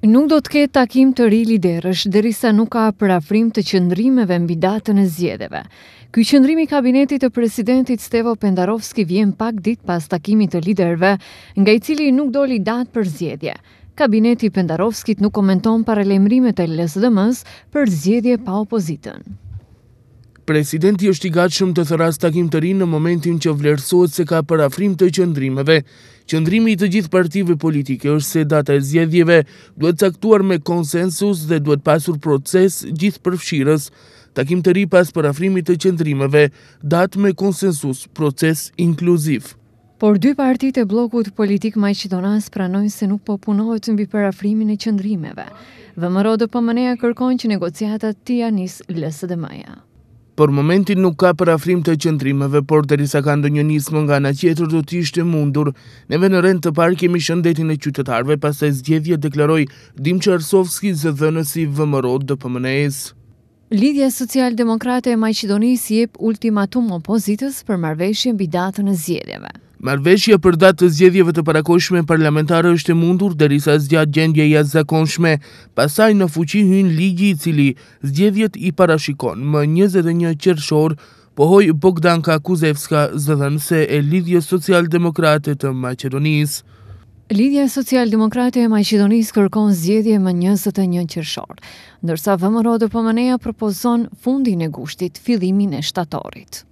Nuk do të ketë takim të ri liderësh derisa nuk ka parafrim të qëndrimeve mbi datën e zgjedhjeve. Ky qëndrimi i kabinetit të presidentit Stevo Pendarovski vjen pak ditë pas takimit të liderëve, nga i cili nuk doli datë për zgjedhje. Kabineti Pendarovskit nuk komenton parelemrimet e LSDM-s për zgjedhje pa opozitën presidenti është i gatshëm të thëras takim të rinë në momentin që vlerësot se ka parafrim të qëndrimeve. Qëndrimi i të gjithë partive politike është se data e zjedhjeve duhet caktuar me konsensus dhe duhet pasur proces gjithë përfshirës. Takim të ri pas parafrimit të qëndrimeve, datë me konsensus, proces inkluziv. Por dy partit e blokut politik ma pranojnë se nuk po punohet të mbi parafrimin e qëndrimeve. Vëmërodë për mëneja kërkojnë që negociatat tia njës lësë dhe maja. Por momentin nuk ka për afrim të qëndrimeve, por të risa ka ndonjë nismë nga nga tjetër do të ishte mundur, neve në rend të parë kemi shëndetin e qytetarve, pas e zgjedhje deklaroj Dim Qarsovski zë dhënësi vëmërod dë pëmënes. Lidhja Social-Demokrate e Majqidonis jep ultimatum opozitës për mbi datën e zgjedhjeve. Marveshja për datë të zgjedhjeve të parakoshme parlamentare është e mundur derisa zgjat gjendje jashtë zakonshme, pasaj në fuqi hyn ligji i cili zgjedhjet i parashikon më 21 qershor, pohoj Bogdanka Kuzevska zëdhën se e lidhje social-demokrate të Macedonisë. Lidhja Social-Demokrate e Majqidonis kërkon zgjedhje më 21 e një qërshor, ndërsa vëmëro dhe pëmëneja propozon fundin e gushtit, fillimin e shtatorit.